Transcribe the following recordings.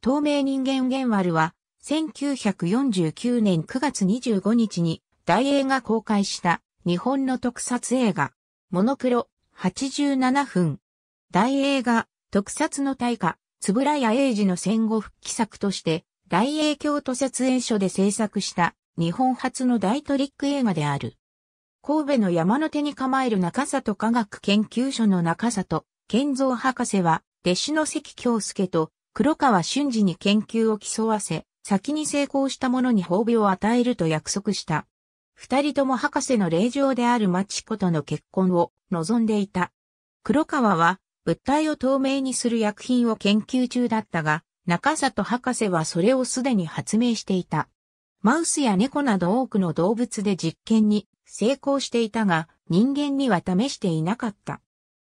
透明人間ゲンワルは、1949年9月25日に、大映が公開した日本の特撮映画、モノクロ87分。大映画、特撮の大家、つぶらや英二の戦後復帰作として、大映京都撮影所で制作した日本初の大トリック映画である。神戸の山の手に構える中里科学研究所の中里健造博士は、弟子の関京介と黒川俊二に研究を競わせ、先に成功した者に褒美を与えると約束した。二人とも博士の霊場であるマチコとの結婚を望んでいた。黒川は物体を透明にする薬品を研究中だったが、中里博士はそれをすでに発明していた。マウスや猫など多くの動物で実験に成功していたが、人間には試していなかった。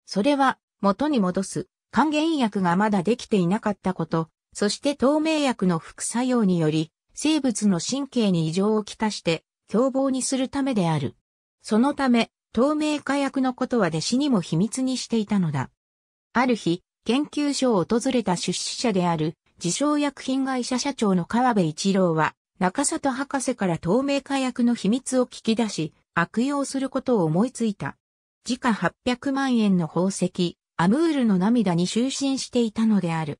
それは元に戻す還元薬がまだできていなかったこと、そして透明薬の副作用により、生物の神経に異常をきたして、凶暴にするためである。そのため、透明化薬のことは弟子にも秘密にしていたのだ。ある日、研究所を訪れた出資者である、自称薬品会社社長の川辺一郎は、中里博士から透明化薬の秘密を聞き出し、悪用することを思いついた。時価800万円の宝石、アムールの涙に就寝していたのである。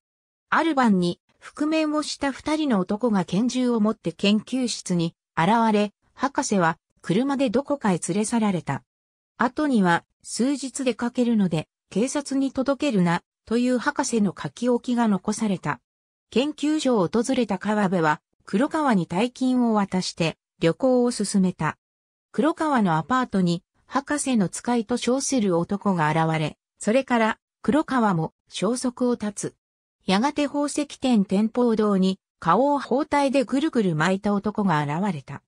ある晩に、覆面をした二人の男が拳銃を持って研究室に現れ、博士は車でどこかへ連れ去られた。後には数日出かけるので警察に届けるなという博士の書き置きが残された。研究所を訪れた川辺は黒川に大金を渡して旅行を進めた。黒川のアパートに博士の使いと称する男が現れ、それから黒川も消息を絶つ。やがて宝石店天保堂に顔を包帯でぐるぐる巻いた男が現れた。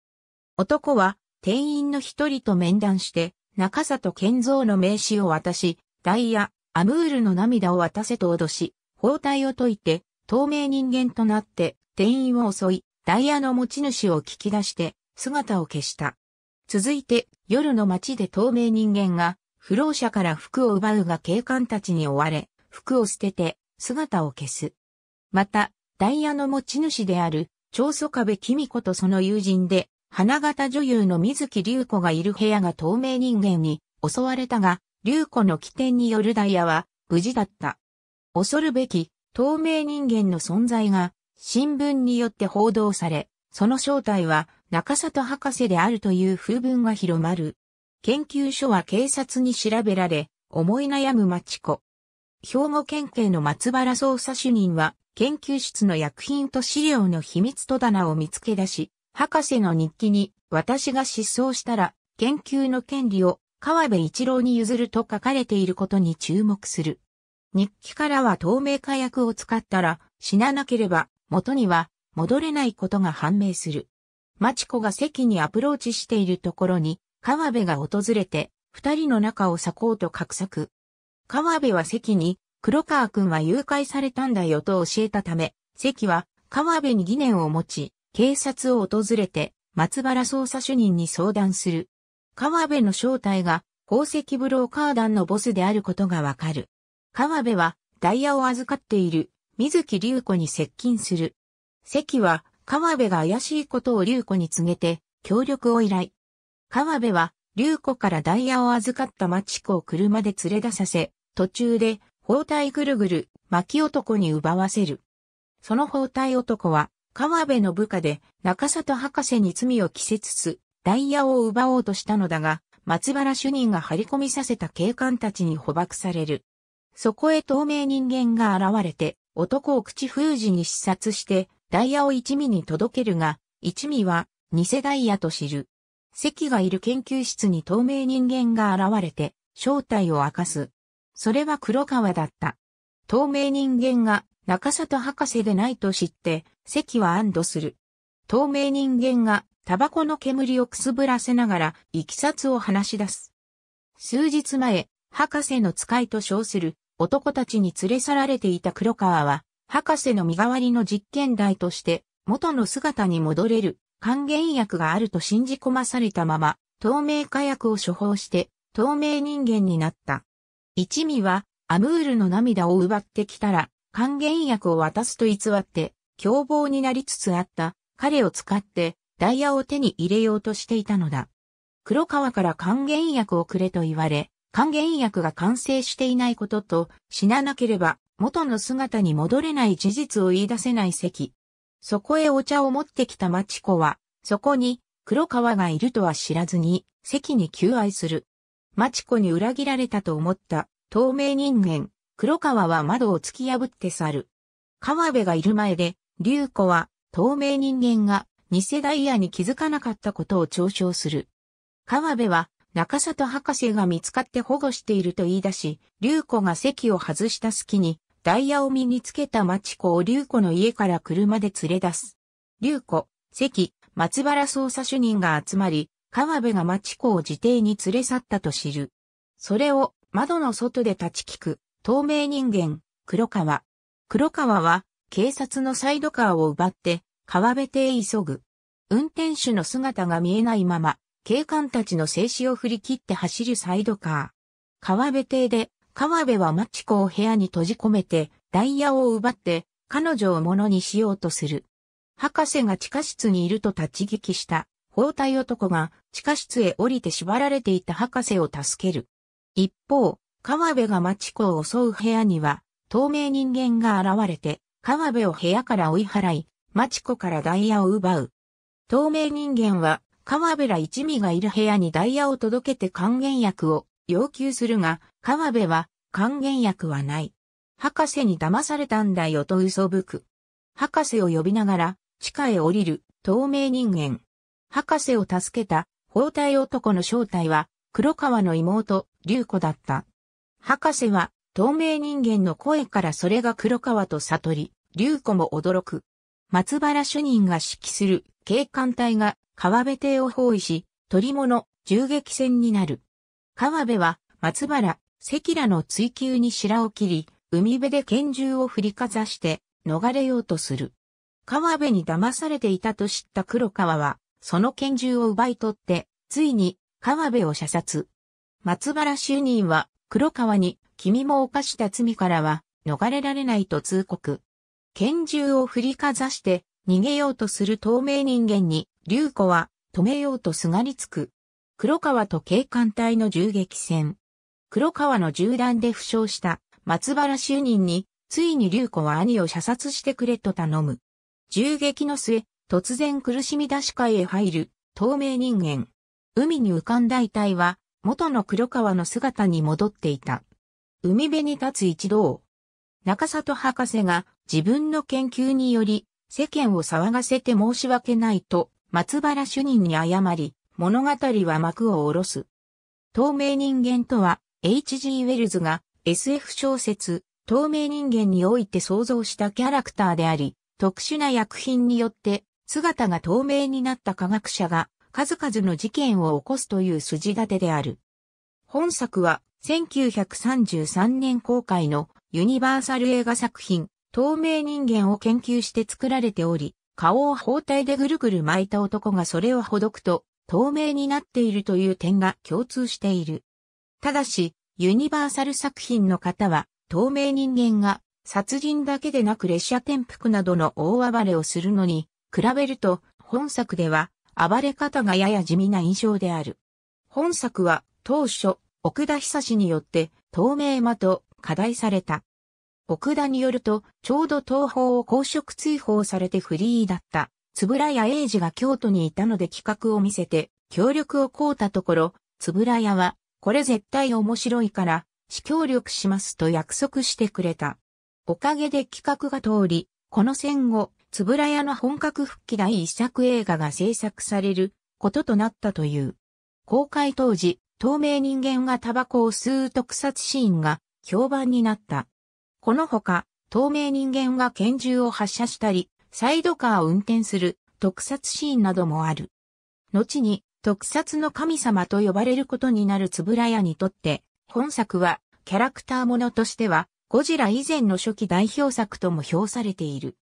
男は店員の一人と面談して中里健三の名刺を渡し、ダイヤ、アムールの涙を渡せと脅し、包帯を解いて透明人間となって店員を襲い、ダイヤの持ち主を聞き出して姿を消した。続いて夜の街で透明人間が不老者から服を奪うが警官たちに追われ、服を捨てて姿を消す。また、ダイヤの持ち主である、長祖壁紀子とその友人で、花形女優の水木隆子がいる部屋が透明人間に襲われたが、隆子の起点によるダイヤは無事だった。恐るべき透明人間の存在が新聞によって報道され、その正体は中里博士であるという風文が広まる。研究所は警察に調べられ、思い悩む町子。兵庫県警の松原捜査主任は、研究室の薬品と資料の秘密戸棚を見つけ出し、博士の日記に、私が失踪したら、研究の権利を川辺一郎に譲ると書かれていることに注目する。日記からは透明火薬を使ったら死ななければ元には戻れないことが判明する。町子が席にアプローチしているところに川辺が訪れて、二人の仲を裂こうと画策。川辺は関に、黒川くんは誘拐されたんだよと教えたため、関は川辺に疑念を持ち、警察を訪れて、松原捜査主任に相談する。川辺の正体が、宝石ブローカー団のボスであることがわかる。川辺は、ダイヤを預かっている、水木隆子に接近する。関は、川辺が怪しいことを隆子に告げて、協力を依頼。川辺は、竜子からダイヤを預かった町子を車で連れ出させ、途中で、包帯ぐるぐる、巻男に奪わせる。その包帯男は、川辺の部下で、中里博士に罪を着せつつ、ダイヤを奪おうとしたのだが、松原主任が張り込みさせた警官たちに捕獲される。そこへ透明人間が現れて、男を口封じに視察して、ダイヤを一味に届けるが、一味は、偽ダイヤと知る。関がいる研究室に透明人間が現れて、正体を明かす。それは黒川だった。透明人間が中里博士でないと知って、関は安堵する。透明人間がタバコの煙をくすぶらせながら、いきさつを話し出す。数日前、博士の使いと称する男たちに連れ去られていた黒川は、博士の身代わりの実験台として、元の姿に戻れる還元薬があると信じ込まされたまま、透明火薬を処方して、透明人間になった。一味は、アムールの涙を奪ってきたら、還元薬を渡すと偽って、凶暴になりつつあった彼を使ってダイヤを手に入れようとしていたのだ。黒川から還元薬をくれと言われ、還元薬が完成していないことと死ななければ元の姿に戻れない事実を言い出せない席。そこへお茶を持ってきた町子は、そこに黒川がいるとは知らずに、席に求愛する。町子に裏切られたと思った透明人間、黒川は窓を突き破って去る。川辺がいる前で、竜子は透明人間が偽ダイヤに気づかなかったことを嘲笑する。川辺は中里博士が見つかって保護していると言い出し、竜子が席を外した隙にダイヤを身につけた町子を竜子の家から車で連れ出す。竜子、関、松原捜査主任が集まり、川辺が町子を自邸に連れ去ったと知る。それを窓の外で立ち聞く、透明人間、黒川。黒川は、警察のサイドカーを奪って、川辺邸へ急ぐ。運転手の姿が見えないまま、警官たちの静止を振り切って走るサイドカー。川辺邸で、川辺はマチコを部屋に閉じ込めて、ダイヤを奪って、彼女を物にしようとする。博士が地下室にいると立ち聞きした、包帯男が地下室へ降りて縛られていた博士を助ける。一方、川辺がマチコを襲う部屋には、透明人間が現れて、川辺を部屋から追い払い、マチコからダイヤを奪う。透明人間は、川辺ら一味がいる部屋にダイヤを届けて還元薬を要求するが、川辺は還元薬はない。博士に騙されたんだよと嘘吹く。博士を呼びながら地下へ降りる透明人間。博士を助けた包帯男の正体は黒川の妹、竜子だった。博士は透明人間の声からそれが黒川と悟り、竜子も驚く。松原主任が指揮する警官隊が川辺邸を包囲し、取り物、銃撃戦になる。川辺は松原、関良の追求に白を切り、海辺で拳銃を振りかざして逃れようとする。川辺に騙されていたと知った黒川は、その拳銃を奪い取って、ついに川辺を射殺。松原主任は黒川に君も犯した罪からは逃れられないと通告。拳銃を振りかざして逃げようとする透明人間に、竜子は止めようとすがりつく。黒川と警官隊の銃撃戦。黒川の銃弾で負傷した松原主任に、ついに隆子は兄を射殺してくれと頼む。銃撃の末、突然苦しみ出し会へ入る透明人間。海に浮かんだ遺体は、元の黒川の姿に戻っていた。海辺に立つ一同。中里博士が自分の研究により世間を騒がせて申し訳ないと松原主任に謝り、物語は幕を下ろす。透明人間とは、H.G. ウェルズが SF 小説、透明人間において創造したキャラクターであり、特殊な薬品によって姿が透明になった科学者が数々の事件を起こすという筋立てである。本作は1933年公開のユニバーサル映画作品透明人間を研究して作られており、顔を包帯でぐるぐる巻いた男がそれをほどくと透明になっているという点が共通している。ただし、ユニバーサル作品の方は、透明人間が殺人だけでなく列車転覆などの大暴れをするのに、比べると本作では暴れ方がやや地味な印象である。本作は当初、奥田久志によって透明魔と課題された。奥田によると、ちょうど東方を公職追放されてフリーだったつぶらや英二が京都にいたので企画を見せて、協力をこうたところ、つぶらやは、これ絶対面白いから、試協力しますと約束してくれた。おかげで企画が通り、この戦後、つぶらやの本格復帰第一作映画が制作されることとなったという。公開当時、透明人間がタバコを吸う特撮シーンが評判になった。このほか、透明人間が拳銃を発射したり、サイドカーを運転する特撮シーンなどもある。後に特撮の神様と呼ばれることになるつぶらやにとって、本作はキャラクターものとしてはゴジラ以前の初期代表作とも評されている。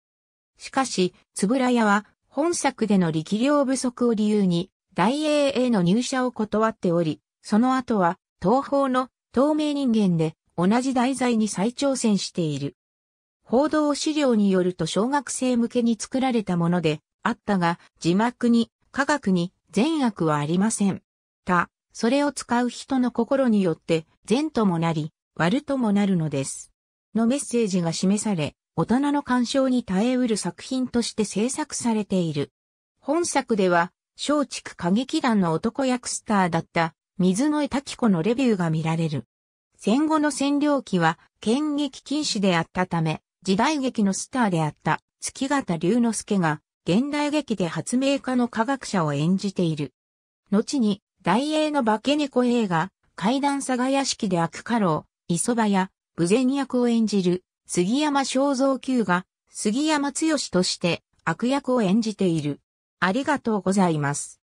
しかし、つぶらやは本作での力量不足を理由に大英への入社を断っており、その後は東方の透明人間で同じ題材に再挑戦している。報道資料によると小学生向けに作られたものであったが、字幕に、科学に善悪はありません。た、それを使う人の心によって善ともなり、悪ともなるのです。のメッセージが示され、大人の干渉に耐えうる作品として制作されている。本作では、松竹歌劇団の男役スターだった水野江滝子のレビューが見られる。戦後の占領期は、剣劇禁止であったため、時代劇のスターであった月形龍之介が現代劇で発明家の科学者を演じている。後に大英の化け猫映画、怪談佐賀屋敷で悪家老、磯場や、無前役を演じる杉山正三級が杉山剛として悪役を演じている。ありがとうございます。